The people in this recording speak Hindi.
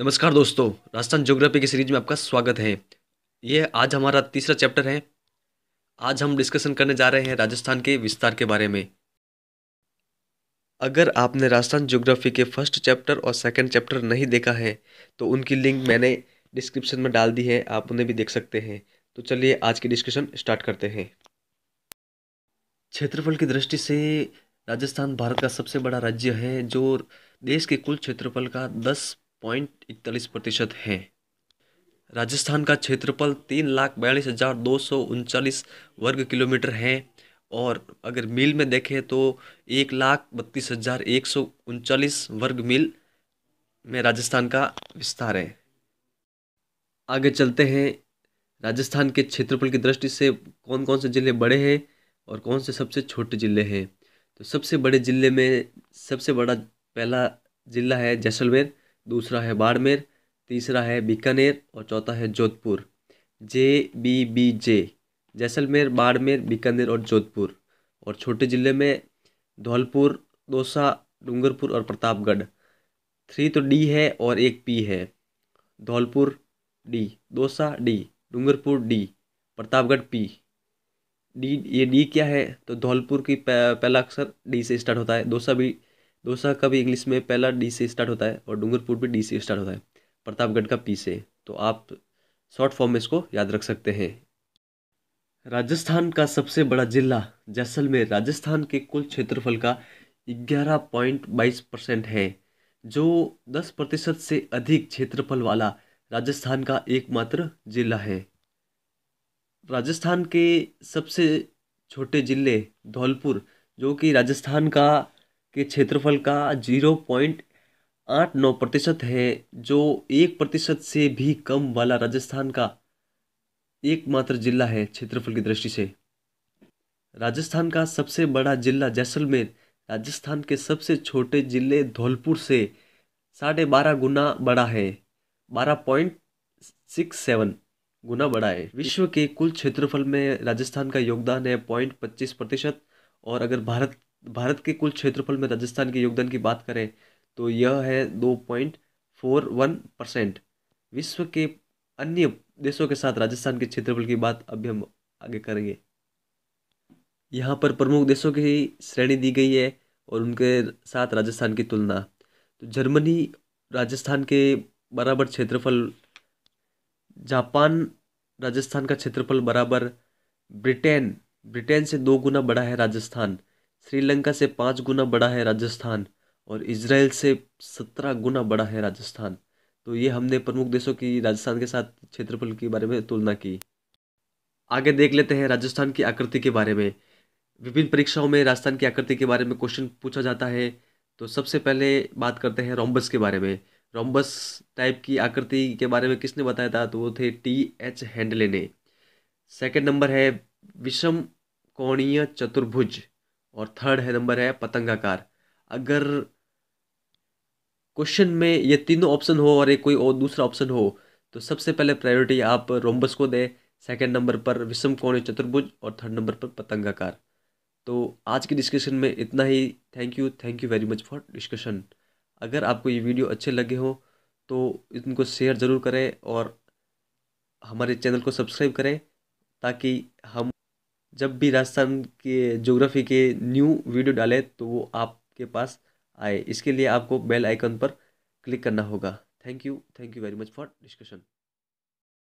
नमस्कार दोस्तों राजस्थान ज्योग्राफी की सीरीज में आपका स्वागत है ये आज हमारा तीसरा चैप्टर है आज हम डिस्कशन करने जा रहे हैं राजस्थान के विस्तार के बारे में अगर आपने राजस्थान ज्योग्राफी के फर्स्ट चैप्टर और सेकंड चैप्टर नहीं देखा है तो उनकी लिंक मैंने डिस्क्रिप्शन में डाल दी है आप उन्हें भी देख सकते हैं तो चलिए आज की डिस्कशन स्टार्ट करते हैं क्षेत्रफल की दृष्टि से राजस्थान भारत का सबसे बड़ा राज्य है जो देश के कुल क्षेत्रफल का दस पॉइंट इकतालीस प्रतिशत है राजस्थान का क्षेत्रफल तीन लाख बयालीस हज़ार दो सौ उनचालीस वर्ग किलोमीटर है और अगर मील में देखें तो एक लाख बत्तीस हज़ार एक सौ उनचालीस वर्ग मील में राजस्थान का विस्तार है आगे चलते हैं राजस्थान के क्षेत्रफल की दृष्टि से कौन कौन से ज़िले बड़े हैं और कौन से सबसे छोटे ज़िले हैं तो सबसे बड़े ज़िले में सबसे बड़ा पहला ज़िला है जैसलमेर दूसरा है बाड़मेर तीसरा है बीकानेर और चौथा है Jodhpur J B B J Jaisalmer Barmer Bikaner और जोधपुर और छोटे ज़िले में धौलपुर दौसा डूंगरपुर और प्रतापगढ़ थ्री तो डी है और एक पी है Dholpur D Dausa D Dungarpur D Pratapgarh P D ये डी क्या है तो धौलपुर की पहला अक्षर डी से स्टार्ट होता है दौसा भी दोसा का भी इंग्लिश में पहला डी से स्टार्ट होता है और डूंगरपुर भी डी से स्टार्ट होता है प्रतापगढ़ का पी से तो आप शॉर्ट फॉर्म में इसको याद रख सकते हैं राजस्थान का सबसे बड़ा जिला जैसलमेर राजस्थान के कुल क्षेत्रफल का ग्यारह पॉइंट बाईस परसेंट है जो दस प्रतिशत से अधिक क्षेत्रफल वाला राजस्थान का एकमात्र जिला है राजस्थान के सबसे छोटे ज़िले धौलपुर जो कि राजस्थान का के क्षेत्रफल का जीरो पॉइंट आठ नौ प्रतिशत है जो एक प्रतिशत से भी कम वाला राजस्थान का एकमात्र जिला है क्षेत्रफल की दृष्टि से राजस्थान का सबसे बड़ा जिला जैसलमेर राजस्थान के सबसे छोटे जिले धौलपुर से साढ़े बारह गुना बड़ा है बारह पॉइंट सिक्स सेवन गुना बड़ा है विश्व के कुल क्षेत्रफल में राजस्थान का योगदान है पॉइंट पच्चीस प्रतिशत और अगर भारत भारत के कुल क्षेत्रफल में राजस्थान के योगदान की बात करें तो यह है दो पॉइंट फोर वन परसेंट विश्व के अन्य देशों के साथ राजस्थान के क्षेत्रफल की बात अभी हम आगे करेंगे यहाँ पर प्रमुख देशों की श्रेणी दी गई है और उनके साथ राजस्थान की तुलना तो जर्मनी राजस्थान के बराबर क्षेत्रफल जापान राजस्थान का क्षेत्रफल बराबर ब्रिटेन ब्रिटेन से दो गुना बड़ा है राजस्थान श्रीलंका से पाँच गुना बड़ा है राजस्थान और इसराइल से सत्रह गुना बड़ा है राजस्थान तो ये हमने प्रमुख देशों की राजस्थान के साथ क्षेत्रफल के बारे में तुलना की आगे देख लेते हैं राजस्थान की आकृति के बारे में विभिन्न परीक्षाओं में राजस्थान की आकृति के बारे में क्वेश्चन पूछा जाता है तो सबसे पहले बात करते हैं रोम्बस के बारे में रोम्बस टाइप की आकृति के बारे में किसने बताया था तो वो थे टी एच हैंडले ने सेकेंड नंबर है विषम कोणीय चतुर्भुज और थर्ड है नंबर है पतंगाकार अगर क्वेश्चन में ये तीनों ऑप्शन हो और एक कोई और दूसरा ऑप्शन हो तो सबसे पहले प्रायोरिटी आप रोम्बस को दें सेकंड नंबर पर विषम कौन चतुर्भुज और थर्ड नंबर पर पतंगाकार तो आज की डिस्कशन में इतना ही thank you thank you very much for discussion अगर आपको ये वीडियो अच्छे लगे हों तो इनको शेयर ज़रूर करें और हमारे चैनल को सब्सक्राइब करें ताकि हम जब भी राजस्थान के ज्योग्राफी के न्यू वीडियो डालें तो वो आपके पास आए इसके लिए आपको बेल आइकन पर क्लिक करना होगा thank you thank you very much for discussion